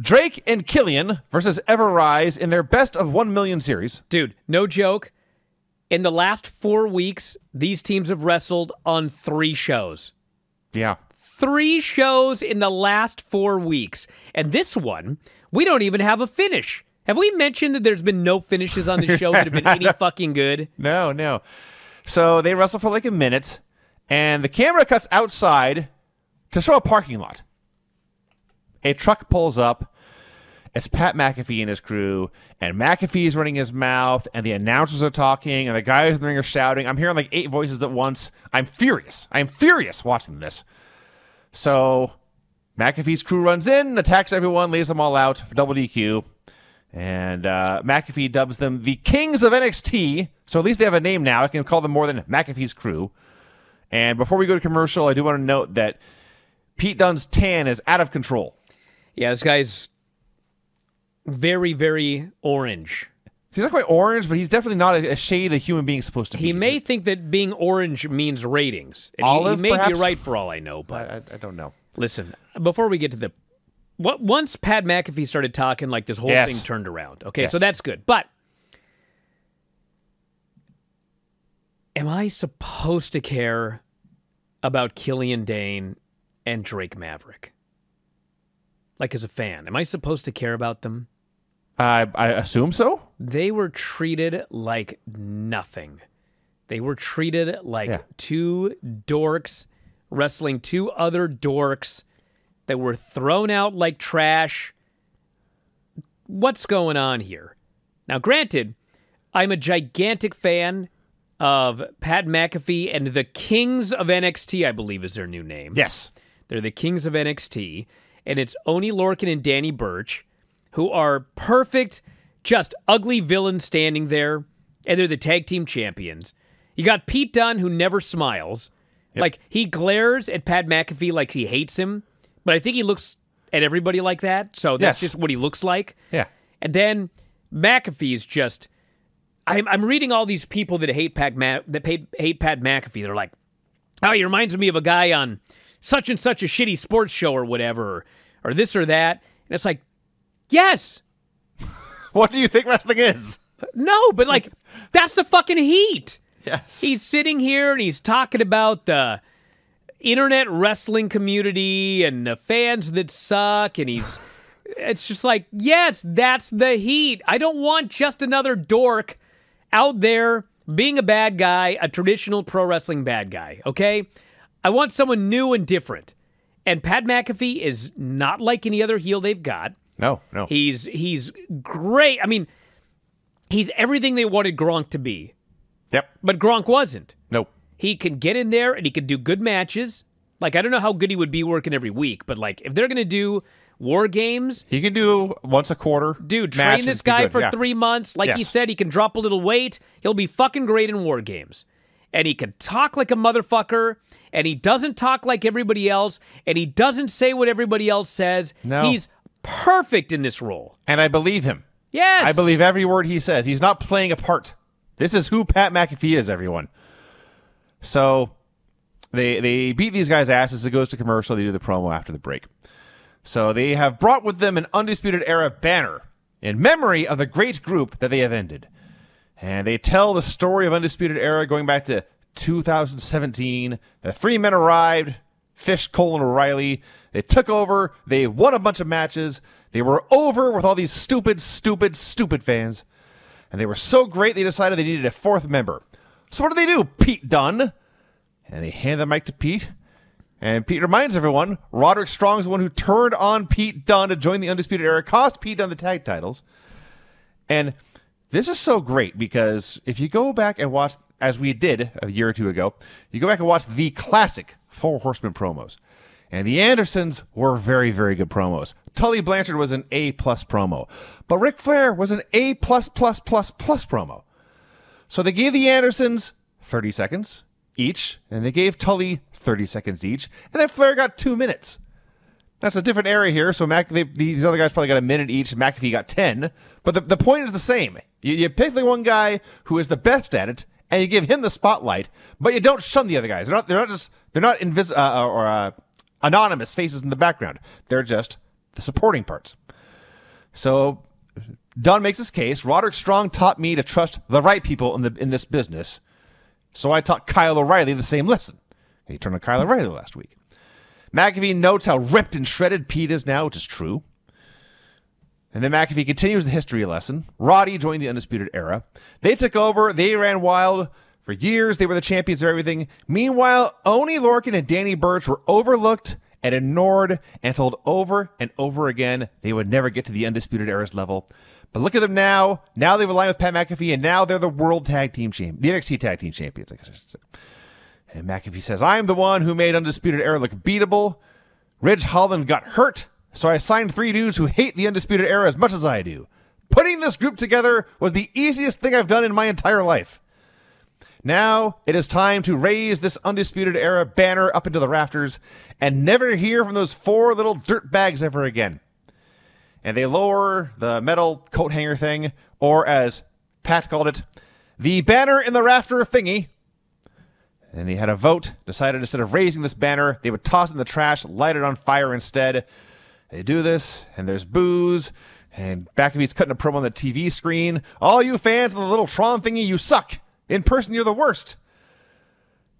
Drake and Killian versus Ever Rise in their best of 1 million series. Dude, no joke. In the last four weeks, these teams have wrestled on three shows. Yeah. Three shows in the last four weeks. And this one, we don't even have a finish. Have we mentioned that there's been no finishes on the show that have been any fucking good? No, no. So they wrestle for like a minute, and the camera cuts outside to show a parking lot. A truck pulls up. It's Pat McAfee and his crew, and McAfee is running his mouth, and the announcers are talking, and the guys in the ring are shouting. I'm hearing like eight voices at once. I'm furious. I'm furious watching this. So McAfee's crew runs in, attacks everyone, lays them all out for double DQ. And uh, McAfee dubs them the Kings of NXT. So at least they have a name now. I can call them more than McAfee's crew. And before we go to commercial, I do want to note that Pete Dunne's tan is out of control. Yeah, this guy's very, very orange. he's not quite orange, but he's definitely not a, shade a human being supposed to be. He may so. think that being orange means ratings. And Olive, he, he may perhaps? be right for all I know, but I, I, I, don't know. Listen, before we get to the what once Pat McAfee started talking, like this whole yes. thing turned around. Okay, yes. so that's good. But am I supposed to care about Killian Dane and Drake Maverick? Like as a fan, am I supposed to care about them? I, I assume so. They were treated like nothing. They were treated like yeah. two dorks wrestling two other dorks that were thrown out like trash. What's going on here? Now, granted, I'm a gigantic fan of Pat McAfee and the Kings of NXT, I believe is their new name. Yes. They're the Kings of NXT and it's Oni Lorcan and Danny Birch, who are perfect, just ugly villains standing there, and they're the tag team champions. You got Pete Dunne, who never smiles. Yep. Like, he glares at Pat McAfee like he hates him, but I think he looks at everybody like that, so that's yes. just what he looks like. Yeah. And then McAfee's just. I'm, I'm reading all these people that hate Pat Ma- that hate, hate Pat McAfee. They're like, "Oh, he reminds me of a guy on such and such a shitty sports show or whatever, or this or that. And it's like, yes. what do you think wrestling is? No, but like, that's the fucking heat. Yes. He's sitting here and he's talking about the internet wrestling community and the fans that suck. And he's, it's just like, yes, that's the heat. I don't want just another dork out there being a bad guy, a traditional pro wrestling bad guy, okay? I want someone new and different. And Pat McAfee is not like any other heel they've got. No, no. He's he's great. I mean, he's everything they wanted Gronk to be. Yep. But Gronk wasn't. Nope. He can get in there and he can do good matches. Like I don't know how good he would be working every week, but like if they're gonna do war games, he can do once a quarter. Dude, train this guy for yeah. three months. Like yes. he said, he can drop a little weight. He'll be fucking great in war games and he can talk like a motherfucker and he doesn't talk like everybody else and he doesn't say what everybody else says. No. He's perfect in this role. And I believe him. Yes. I believe every word he says. He's not playing a part. This is who Pat McAfee is, everyone. So they they beat these guys' asses. It goes to commercial. They do the promo after the break. So they have brought with them an Undisputed Era banner in memory of the great group that they have ended. And they tell the story of Undisputed Era going back to 2017. The three men arrived Fish, Cole, and O'Reilly. They took over. They won a bunch of matches. They were over with all these stupid, stupid, stupid fans. And they were so great, they decided they needed a fourth member. So, what do they do? Pete Dunn. And they hand the mic to Pete. And Pete reminds everyone Roderick Strong is the one who turned on Pete Dunn to join the Undisputed Era, cost Pete Dunn the tag titles. And this is so great because if you go back and watch, as we did a year or two ago, you go back and watch the classic Four Horsemen promos. And the Andersons were very, very good promos. Tully Blanchard was an A plus promo, but Ric Flair was an A plus plus plus plus promo. So they gave the Andersons 30 seconds each, and they gave Tully 30 seconds each, and then Flair got two minutes. That's a different area here. So Mac, they, these other guys probably got a minute each. McAfee got ten, but the, the point is the same. You, you pick the one guy who is the best at it, and you give him the spotlight, but you don't shun the other guys. They're not they're not just they're not invis uh, uh or uh, anonymous faces in the background. They're just the supporting parts. So Don makes his case. Roderick Strong taught me to trust the right people in the in this business, so I taught Kyle O'Reilly the same lesson. He turned on Kyle O'Reilly last week. McAfee notes how ripped and shredded Pete is now, which is true. And then McAfee continues the history lesson. Roddy joined the Undisputed Era. They took over, they ran wild. For years, they were the champions of everything. Meanwhile, Oni Lorkin and Danny Burch were overlooked and ignored and told over and over again they would never get to the Undisputed Era's level. But look at them now. Now they've aligned with Pat McAfee, and now they're the world tag team Champions, the NXT tag team champions, I guess I should say. And McAfee says, I am the one who made Undisputed Era look beatable. Ridge Holland got hurt, so I signed three dudes who hate the Undisputed Era as much as I do. Putting this group together was the easiest thing I've done in my entire life. Now it is time to raise this Undisputed Era banner up into the rafters and never hear from those four little dirt bags ever again. And they lower the metal coat hanger thing, or as Pat called it, the banner in the rafter thingy, and they had a vote, decided instead of raising this banner, they would toss it in the trash, light it on fire instead. They do this, and there's booze, and Bakovit's cutting a promo on the TV screen. All you fans of the little Tron thingy, you suck. In person, you're the worst.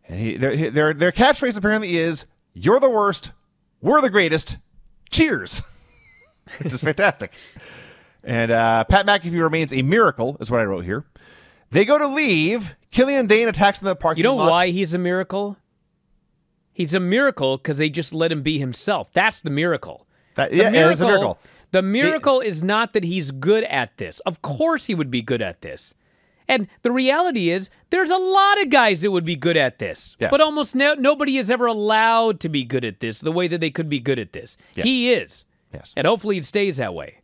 And he, their, their, their catchphrase apparently is, you're the worst, we're the greatest, cheers. Which is fantastic. and uh, Pat McAfee remains a miracle, is what I wrote here. They go to leave. Killian Dane attacks them in the parking lot. You know lot. why he's a miracle? He's a miracle because they just let him be himself. That's the miracle. That, the yeah, miracle, it is a miracle. The miracle is not that he's good at this. Of course he would be good at this. And the reality is, there's a lot of guys that would be good at this, yes. but almost no, nobody is ever allowed to be good at this the way that they could be good at this. Yes. He is. Yes. And hopefully it stays that way.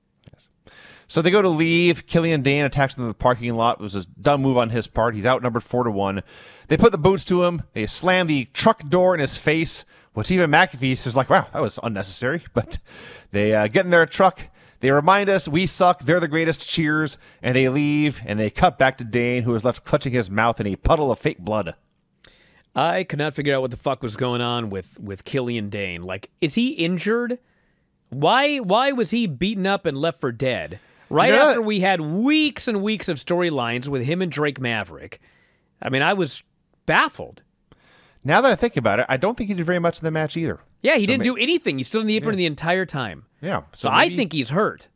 So they go to leave. Killian Dane attacks them in the parking lot, It was a dumb move on his part. He's outnumbered four to one. They put the boots to him. They slam the truck door in his face, What's even McAfee is like, wow, that was unnecessary. But they uh, get in their truck. They remind us we suck, they're the greatest, cheers, and they leave, and they cut back to Dane, who is left clutching his mouth in a puddle of fake blood. I could not figure out what the fuck was going on with with Killian Dane. Like, is he injured? Why why was he beaten up and left for dead? Right you know after we had weeks and weeks of storylines with him and Drake Maverick, I mean, I was baffled. Now that I think about it, I don't think he did very much in the match either. Yeah, he so didn't do anything. He stood in the apron yeah. the entire time. Yeah. So, so I think he's hurt.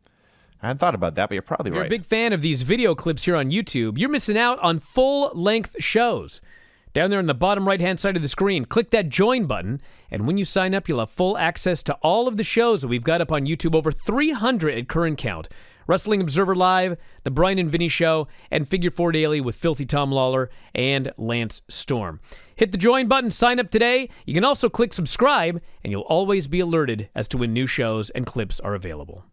I hadn't thought about that, but you're probably if you're right. You're a big fan of these video clips here on YouTube. You're missing out on full length shows. Down there on the bottom right hand side of the screen, click that join button. And when you sign up, you'll have full access to all of the shows that we've got up on YouTube, over 300 at current count. Wrestling Observer Live, The Brian and Vinny Show, and Figure Four Daily with Filthy Tom Lawler and Lance Storm. Hit the join button, sign up today. You can also click subscribe, and you'll always be alerted as to when new shows and clips are available.